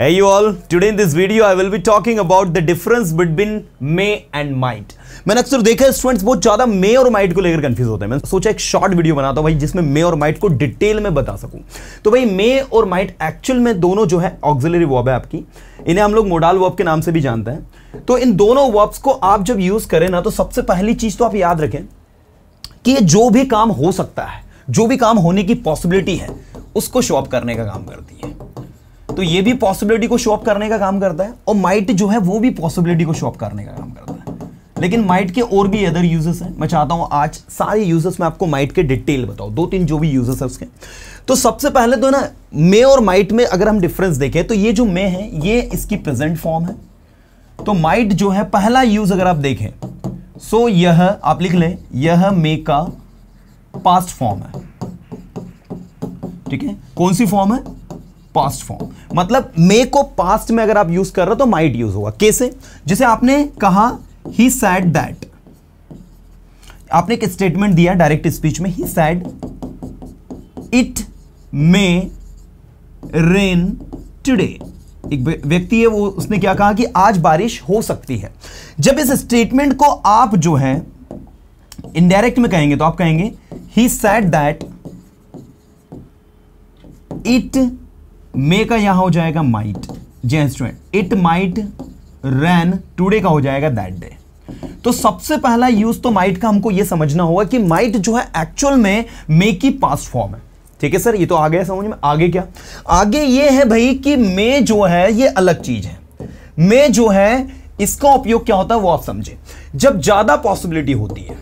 Hey you all, today in this video I will be talking about the difference between may and might. मैंने अक्सर देखा है students बहुत ज्यादा मे और माइट को लेकर कंफ्यूज होते हैं मैंने सोचा एक शॉर्ट वीडियो बनाता हूं भाई जिसमें मे और माइट को डिटेल में बता सकूं तो भाई मे और माइट एक्चुअल में दोनों जो है ऑक्सिलरी वर्ब है आपकी इन्हें हम लोग मोडाल वर्ब के नाम से भी जानते हैं तो इन दोनों वर्ब्स को आप जब यूज करें ना तो सबसे पहली चीज तो आप याद रखें कि जो भी काम हो सकता है जो भी काम होने की पॉसिबिलिटी है उसको अप करने का काम करती है तो ये भी पॉसिबिलिटी को शॉप करने का काम करता है और माइट जो है वो भी पॉसिबिलिटी को शॉप करने का काम करता है लेकिन माइट के और भी अदर यूजेस हैं मैं चाहता हूं आज सारे यूजेस में आपको माइट के डिटेल बताओ दो तीन जो भी यूजेस है उसके तो सबसे पहले तो ना मे और माइट में अगर हम डिफरेंस देखें तो ये जो मे है ये इसकी प्रेजेंट फॉर्म है तो माइट जो है पहला यूज अगर आप देखें सो so, यह आप लिख लें यह मे का पास्ट फॉर्म है ठीक है कौन सी फॉर्म है पास्ट फॉर्म मतलब मे को पास्ट में अगर आप यूज कर रहे हो तो माइट यूज होगा कैसे जैसे आपने कहा ही सैड दैट आपने एक स्टेटमेंट दिया डायरेक्ट स्पीच में he said it may rain today एक व्यक्ति है वो उसने क्या कहा कि आज बारिश हो सकती है जब इस स्टेटमेंट को आप जो है इनडायरेक्ट में कहेंगे तो आप कहेंगे he said that it may का यहां हो जाएगा might then student it might rain today का हो जाएगा दैट डे तो सबसे पहला यूज तो माइट का हमको यह समझना होगा कि माइट जो है एक्चुअल में मे की पास्ट फॉर्म है ठीक है सर ये तो आ गया समझ में आगे क्या आगे ये है भाई कि मे जो है ये अलग चीज है मे जो है इसका उपयोग क्या होता है वो आप समझे जब ज्यादा पॉसिबिलिटी होती है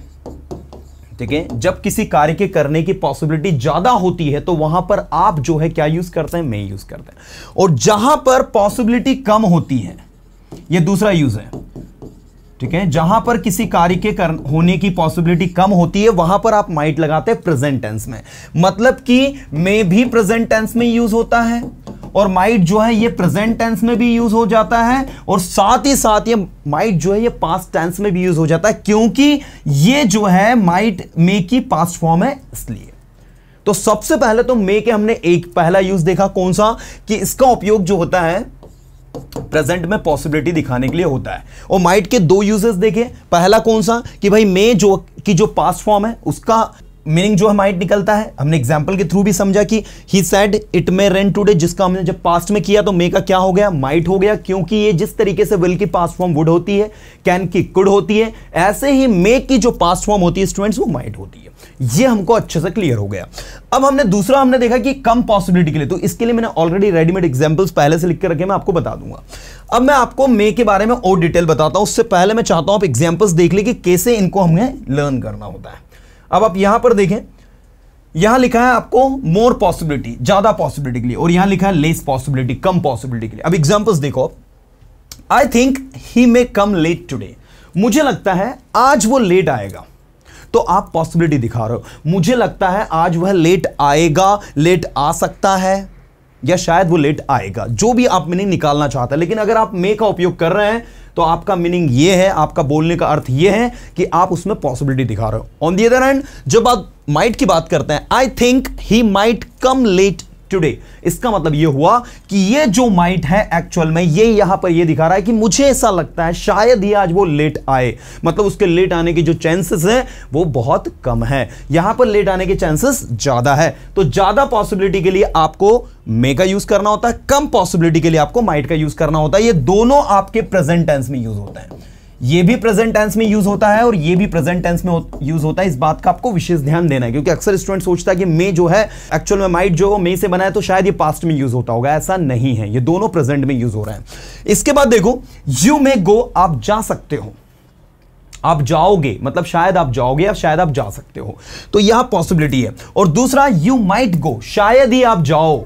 ठीक है जब किसी कार्य के करने की पॉसिबिलिटी ज्यादा होती है तो वहां पर आप जो है क्या यूज करते हैं मैं यूज करते हैं और जहां पर पॉसिबिलिटी कम होती है यह दूसरा यूज है ठीक है जहां पर किसी कार्य के कर, होने की पॉसिबिलिटी कम होती है वहां पर आप माइट लगाते हैं प्रेजेंट टेंस में मतलब कि मे भी प्रेजेंट टेंस में यूज होता है और माइट जो है ये प्रेजेंट टेंस में भी यूज हो जाता है और साथ ही साथ ये माइट जो है ये पास्ट टेंस में भी यूज हो जाता है क्योंकि ये जो है माइट मे की पास्ट फॉर्म है इसलिए तो सबसे पहले तो मे के हमने एक पहला यूज देखा कौन सा कि इसका उपयोग जो होता है प्रेजेंट में पॉसिबिलिटी दिखाने के लिए होता है और माइट के दो यूजेस देखे पहला कौन सा कि भाई मे जो की जो पास्ट फॉर्म है उसका मीनिंग जो हमारे निकलता है हमने एग्जाम्पल के थ्रू भी समझा कि he said it may rain today जिसका हमने जब पास्ट में किया तो मे का क्या हो गया माइट हो गया क्योंकि ये जिस तरीके से विल की पास्ट फॉर्म वुड होती है कैन की कुड होती है ऐसे ही मे की जो पास्ट फॉर्म होती है स्टूडेंट्स वो माइट होती है ये हमको अच्छे से क्लियर हो गया अब हमने दूसरा हमने देखा कि कम पॉसिबिलिटी के लिए तो इसके लिए मैंने ऑलरेडी रेडीमेड एग्जाम्पल्स पहले से लिख के रखे मैं आपको बता दूंगा अब मैं आपको मे के बारे में और डिटेल बताता हूं उससे पहले मैं चाहता हूं आप एग्जाम्पल्स देख ले कि कैसे इनको हमें लर्न करना होता है अब आप यहां पर देखें यहां लिखा है आपको मोर पॉसिबिलिटी ज्यादा पॉसिबिलिटी के लिए और यहां लिखा है लेस पॉसिबिलिटी कम पॉसिबिलिटी के लिए अब एग्जाम्पल्स देखो आप I think he may come late today मुझे लगता है आज वो लेट आएगा तो आप पॉसिबिलिटी दिखा रहे हो मुझे लगता है आज वह लेट आएगा लेट आ सकता है या शायद वो लेट आएगा जो भी आप मीनिंग निकालना चाहता है लेकिन अगर आप मे का उपयोग कर रहे हैं तो आपका मीनिंग ये है आपका बोलने का अर्थ ये है कि आप उसमें पॉसिबिलिटी दिखा रहे हो ऑन दी अदर हैंड जब आप माइट की बात करते हैं I think he might come late today इसका मतलब ये हुआ कि ये जो माइट है एक्चुअल में ये यहां पर ये दिखा रहा है कि मुझे ऐसा लगता है शायद ये आज वो लेट आए मतलब उसके लेट आने की जो चांसेस हैं वो बहुत कम है यहां पर लेट आने के चांसेस ज्यादा है तो ज्यादा पॉसिबिलिटी के लिए आपको मे का यूज करना होता है कम पॉसिबिलिटी के लिए आपको माइट का यूज करना होता है ये दोनों आपके प्रेजेंट टेंस में यूज होता है ये भी प्रेजेंट टेंस में यूज होता है और ये भी प्रेजेंट टेंस में यूज होता है इस बात का आपको विशेष ध्यान देना है क्योंकि अक्सर स्टूडेंट सोचता है कि मे जो है एक्चुअल में माइट जो मे से बना है तो शायद ये पास्ट में यूज होता होगा ऐसा नहीं है ये दोनों प्रेजेंट में यूज हो रहा है इसके बाद देखो यू मे गो आप जा सकते हो आप जाओगे मतलब शायद आप जाओगे या शायद आप जा सकते हो तो यह पॉसिबिलिटी है और दूसरा यू माइट गो शायद ही आप जाओ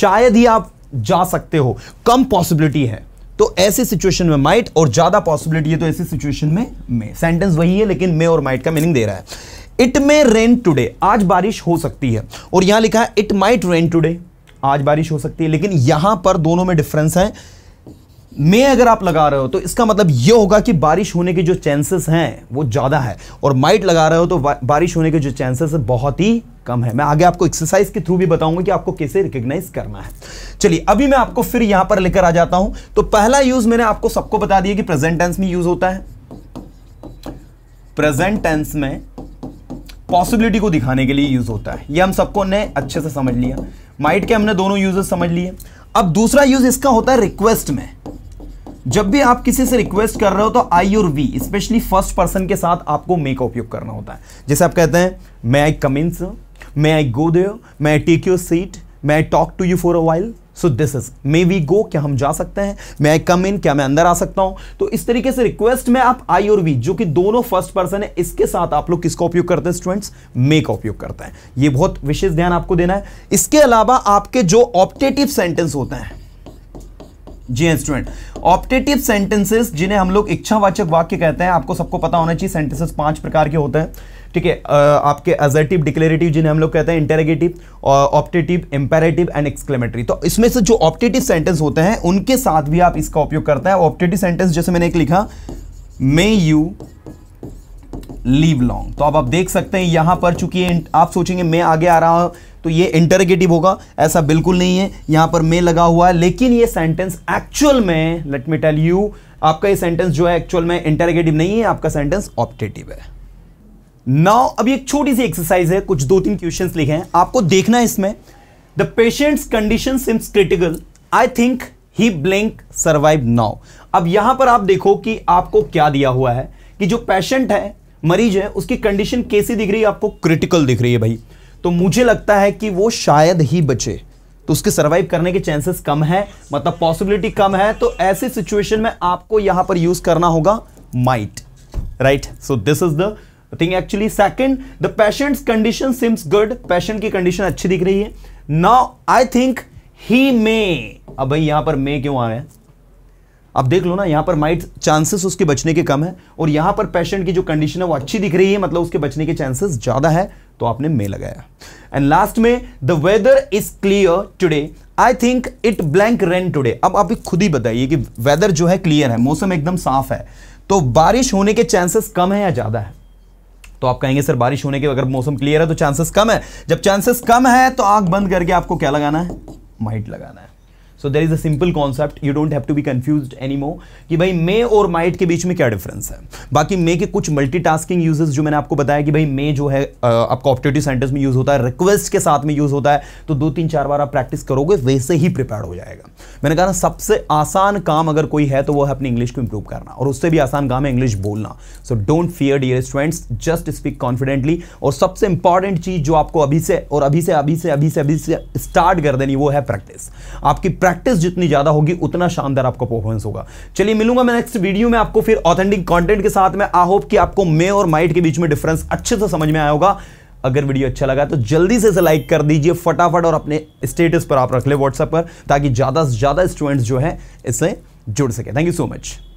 शायद ही आप जा सकते हो कम पॉसिबिलिटी है तो ऐसी सिचुएशन में माइट और ज्यादा पॉसिबिलिटी है तो ऐसी सिचुएशन में मे सेंटेंस वही है लेकिन मे और माइट का मीनिंग दे रहा है इट मे रेन टूडे आज बारिश हो सकती है और यहां लिखा है इट माइट रेन टूडे आज बारिश हो सकती है लेकिन यहां पर दोनों में डिफरेंस है मे अगर आप लगा रहे हो तो इसका मतलब यह होगा कि बारिश होने के जो चांसेस हैं वो ज़्यादा है और माइट लगा रहे हो तो बारिश होने के जो चांसेस है बहुत ही कम है मैं आगे आपको एक्सरसाइज के थ्रू भी बताऊंगा कि आपको कैसे रिकग्नाइज करना है चलिए अभी मैं आपको फिर यहां पर लेकर आ जाता हूं तो पहला यूज मैंने आपको सबको बता दिया कि प्रेजेंट टेंस में यूज होता है प्रेजेंट टेंस में पॉसिबिलिटी को दिखाने के लिए यूज होता है यह हम सबको ने अच्छे से समझ लिया माइट के हमने दोनों यूजेस समझ लिए अब दूसरा यूज इसका होता है रिक्वेस्ट में जब भी आप किसी से रिक्वेस्ट कर रहे हो तो आई और वी स्पेशली फर्स्ट पर्सन के साथ आपको मे का उपयोग करना होता है जैसे आप कहते हैं may I come in may I go there may I take your seat may I talk to you for a while so this is may we go क्या हम जा सकते हैं मे आई कम इन क्या मैं अंदर आ सकता हूं तो इस तरीके से रिक्वेस्ट में आप आई और वी जो कि दोनों फर्स्ट पर्सन है इसके साथ आप लोग किसका उपयोग करते हैं स्टूडेंट्स मे का उपयोग करते हैं ये बहुत विशेष ध्यान आपको देना है इसके अलावा आपके जो ऑप्टेटिव सेंटेंस होते हैं जी स्टूडेंट ऑप्टेटिव सेंटेंसेस जिन्हें हम लोग इच्छावाचक वाक्य कहते हैं आपको सबको पता होना चाहिए सेंटेंसेस पांच प्रकार के होते हैं ठीक है आपके एजर्टिव डिक्लेरेटिव जिन्हें हम लोग कहते हैं interrogative optative imperative and exclamatory तो इसमें से जो ऑप्टेटिव सेंटेंस होते हैं उनके साथ भी आप इसका उपयोग करते हैं ऑप्टेटिव सेंटेंस जैसे मैंने एक लिखा मे यू लीव लॉन्ग तो अब आप देख सकते हैं यहां पर चूंकि आप सोचेंगे मैं आगे आ रहा हूं तो ये इंटरगेटिव होगा ऐसा बिल्कुल नहीं है यहां पर मे लगा हुआ है लेकिन ये सेंटेंस एक्चुअल में लेट मी टेल यू आपका ये सेंटेंस जो है एक्चुअल में इंटरगेटिव नहीं है आपका सेंटेंस ऑप्टेटिव है नाउ अभी एक छोटी सी एक्सरसाइज है कुछ दो तीन क्वेश्चन लिखे हैं आपको देखना है इसमें the patient's condition seems critical I think he blink survive now अब यहां पर आप देखो कि आपको क्या दिया हुआ है कि जो पेशेंट है मरीज है उसकी कंडीशन कैसी दिख रही है आपको क्रिटिकल दिख रही है भाई तो मुझे लगता है कि वो शायद ही बचे तो उसके सर्वाइव करने के चांसेस कम है मतलब पॉसिबिलिटी कम है तो ऐसे सिचुएशन में आपको यहां पर यूज करना होगा might right so this is the thing actually second the patient condition seems good patient की कंडीशन अच्छी दिख रही है नाउ आई थिंक ही मे अब भाई यहां पर मे क्यों आ रहे हैं अब देख लो ना यहां पर माइट चांसेस उसके बचने के कम है और यहां पर पेशेंट की जो कंडीशन है वो अच्छी दिख रही है मतलब उसके बचने के चांसेस ज्यादा है तो आपने मे लगाया एंड लास्ट में the weather is clear today I think it blank rain today अब आप खुद ही बताइए कि वेदर जो है क्लियर है मौसम एकदम साफ है तो बारिश होने के चांसेस कम है या ज्यादा है तो आप कहेंगे सर बारिश होने के अगर मौसम क्लियर है तो चांसेस कम है जब चांसेस कम है तो आंख बंद करके आपको क्या लगाना है माइट लगाना है so there is a simple concept you don't have to be confuse any more कि भाई मे और माइट के बीच में क्या डिफरेंस है बाकी मे के कुछ मल्टी टास्किंग यूजेस जो मैंने आपको बताया कि भाई मे जो है आपको ऑप्टेटिव सेंटर्स में यूज होता है रिक्वेस्ट के साथ में यूज होता है तो दो तीन चार बार आप प्रैक्टिस करोगे वैसे ही प्रिपेयर हो जाएगा मैंने कहा ना सबसे आसान काम अगर कोई है तो वो है अपनी इंग्लिश को इंप्रूव करना और उससे भी आसान काम है इंग्लिश बोलना so don't fear dear students just speak confidently और सबसे इंपॉर्टेंट चीज जो आपको अभी से और अभी से अभी से अभी से अभी से स्टार्ट कर देनी वो है प्रैक्टिस आपकी प्रैक्टिस प्रैक्टिस जितनी ज्यादा होगी उतना शानदार आपका परफॉर्मेंस होगा चलिए मिलूंगा मैं नेक्स्ट वीडियो में आपको फिर ऑथेंटिक कंटेंट के साथ में आई होप कि आपको मे और माइट के बीच में डिफरेंस अच्छे से समझ में आया होगा अगर वीडियो अच्छा लगा तो जल्दी से इसे लाइक कर दीजिए फटाफट और अपने स्टेटस पर आप रख ले व्हाट्सएप पर ताकि ज़्यादा से ज़्यादा स्टूडेंट्स जो है इससे जुड़ सके थैंक यू सो मच